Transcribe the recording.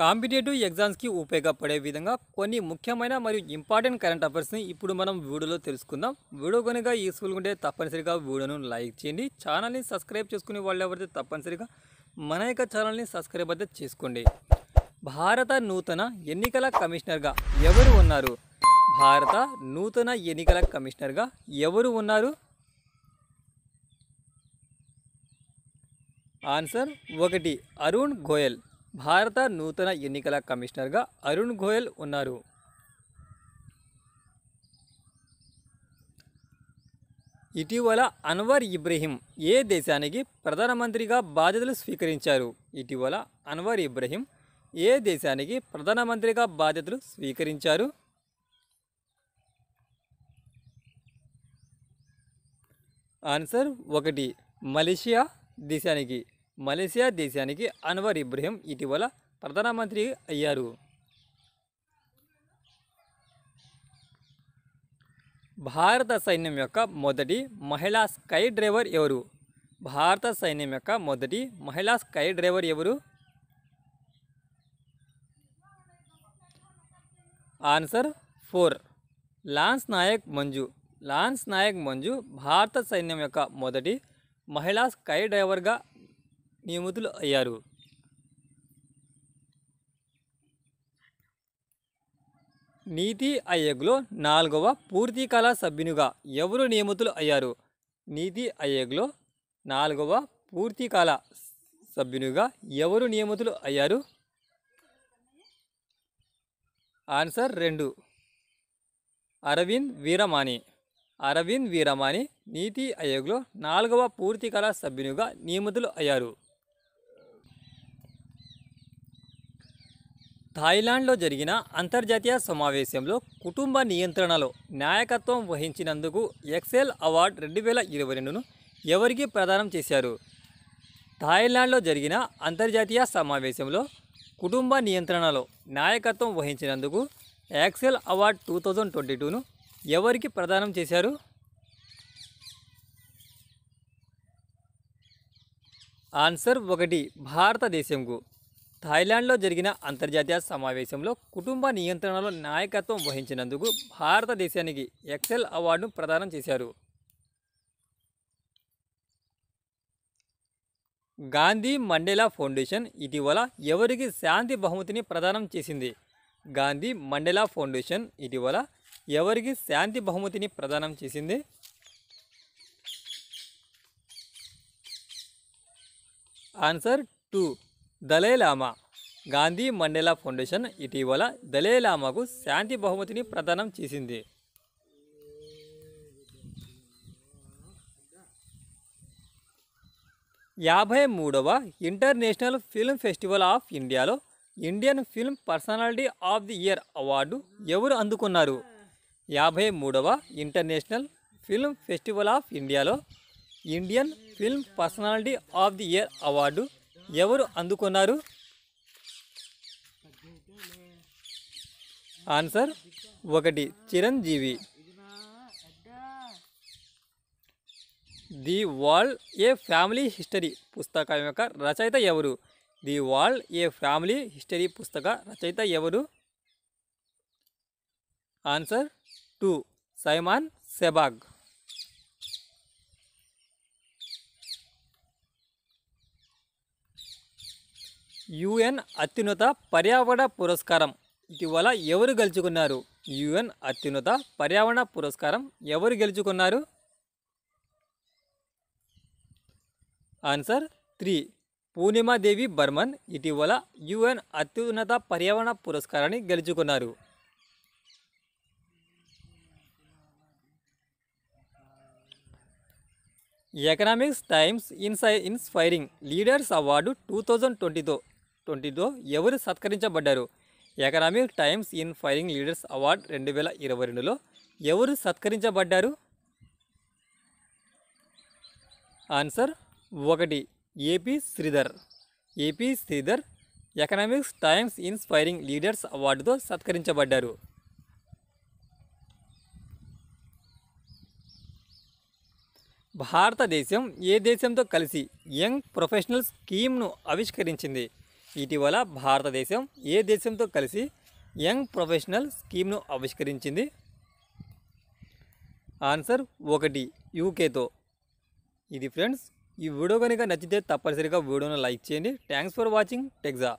competitive ఎగ్జామ్స్కి ఉపయోగపడే విధంగా కొన్ని ముఖ్యమైన మరియు ఇంపార్టెంట్ కరెంట్ అఫేర్స్ని ఇప్పుడు మనం వీడియోలో తెలుసుకుందాం వీడియో కనుక యూస్ఫుల్ ఉంటే తప్పనిసరిగా వీడియోను లైక్ చేయండి ఛానల్ని సబ్స్క్రైబ్ చేసుకునే వాళ్ళు ఎవరైతే తప్పనిసరిగా మన యొక్క ఛానల్ని సబ్స్క్రైబ్ అయితే చేసుకోండి భారత నూతన ఎన్నికల కమిషనర్గా ఎవరు ఉన్నారు భారత నూతన ఎన్నికల కమిషనర్గా ఎవరు ఉన్నారు ఆన్సర్ ఒకటి అరుణ్ గోయల్ భారత నూతన ఎన్నికల కమిషనర్గా అరుణ్ గోయల్ ఉన్నారు ఇటీవల అన్వర్ ఇబ్రహీం ఏ దేశానికి ప్రధానమంత్రిగా బాధ్యతలు స్వీకరించారు ఇటీవల అన్వర్ ఇబ్రహీం ఏ దేశానికి ప్రధానమంత్రిగా బాధ్యతలు స్వీకరించారు ఆన్సర్ ఒకటి మలేషియా దేశానికి మలేసియా దేశానికి అన్వర్ ఇబ్రహీం ఇటీవల ప్రధానమంత్రి అయ్యారు భారత సైన్యం యొక్క మొదటి మహిళా స్కై డ్రైవర్ ఎవరు భారత సైన్యం యొక్క మొదటి మహిళా స్కై డ్రైవర్ ఎవరు answer four lance Naik Manju lance Naik Manju భారత సైన్యం యొక్క మొదటి మహిళా స్కై డ్రైవర్గా నియమితులు అయ్యారు నీతి అయోగ్లో నాలుగవ పూర్తికాల సభ్యునిగా ఎవరు నియమితులు అయ్యారు నీతి అయోగ్లో నాలుగవ పూర్తికాల సభ్యునిగా ఎవరు నియమితులు అయ్యారు ఆన్సర్ రెండు అరవింద్ వీరమాణి అరవింద్ వీరమాణి నీతి ఆయోగ్లో నాలుగవ పూర్తికాల సభ్యునిగా నియమితులు అయ్యారు థాయిలాండ్లో జరిగిన అంతర్జాతీయ సమావేశంలో కుటుంబ నియంత్రణలో నాయకత్వం వహించినందుకు ఎక్సెల్ అవార్డు రెండు వేల ఇరవై రెండును ఎవరికి ప్రదానం చేశారు థాయిలాండ్లో జరిగిన అంతర్జాతీయ సమావేశంలో కుటుంబ నియంత్రణలో నాయకత్వం వహించినందుకు excel award two thousand twenty టూను ఎవరికి ప్రదానం చేశారు ఆన్సర్ ఒకటి భారతదేశంకు థాయిలాండ్లో జరిగిన అంతర్జాతీయ సమావేశంలో కుటుంబ నియంత్రణలో నాయకత్వం వహించినందుకు భారతదేశానికి ఎక్సెల్ అవార్డును ప్రదానం చేశారు గాంధీ మండేలా ఫౌండేషన్ ఇటీవల ఎవరికి శాంతి బహుమతిని ప్రదానం చేసింది గాంధీ మండేలా ఫౌండేషన్ ఇటీవల ఎవరికి శాంతి బహుమతిని ప్రదానం చేసింది answer two Dalai Lama Gandhi Mandela foundation ఇటీవల దలైలామాకు శాంతి బహుమతిని ప్రదానం చేసింది యాభై మూడవ ఇంటర్నేషనల్ ఫిల్మ్ ఫెస్టివల్ ఆఫ్ ఇండియాలో Indian film personality of the year award ఎవరు అందుకున్నారు యాభై మూడవ ఇంటర్నేషనల్ ఫిల్మ్ ఫెస్టివల్ ఆఫ్ ఇండియాలో Indian film personality of the year award ఎవరు అందుకున్నారు ఆన్సర్ ఒకటి Chiranjeevi the wall a family history పుస్తకం యొక్క రచయిత ఎవరు the wall a family history పుస్తక రచయిత ఎవరు answer two Simon Sebag UN అత్యున్నత పర్యావరణ పురస్కారం ఇటీవల ఎవరు గెలుచుకున్నారు యుఎన్ అత్యున్నత పర్యావరణ పురస్కారం ఎవరు గెలుచుకున్నారు ఆన్సర్ త్రీ పూర్ణిమాదేవి బర్మన్ ఇటీవల యుఎన్ అత్యున్నత పర్యావరణ పురస్కారాన్ని గెలుచుకున్నారు ఎకనామిక్స్ టైమ్స్ ఇన్సై inspiring leaders award two thousand ట్వంటీతో ట్వంటీతో ఎవరు సత్కరించబడ్డారు economic times inspiring leaders award రెండు వేల ఇరవై రెండులో ఎవరు సత్కరించబడ్డారు ఆన్సర్ ఒకటి AP Sridhar AP Sridhar economics times inspiring leaders అవార్డుతో సత్కరించబడ్డారు భారతదేశం ఏ దేశంతో కలిసి యంగ్ ప్రొఫెషనల్ స్కీమ్ను ఆవిష్కరించింది ఇటీవల భారతదేశం ఏ దేశంతో కలిసి యంగ్ ప్రొఫెషనల్ స్కీమ్ను ఆవిష్కరించింది ఆన్సర్ ఒకటి యూకేతో ఇది ఫ్రెండ్స్ ఈ వీడియో కనుక నచ్చితే తప్పనిసరిగా వీడియోను లైక్ చేయండి థ్యాంక్స్ ఫర్ వాచింగ్ టెక్జా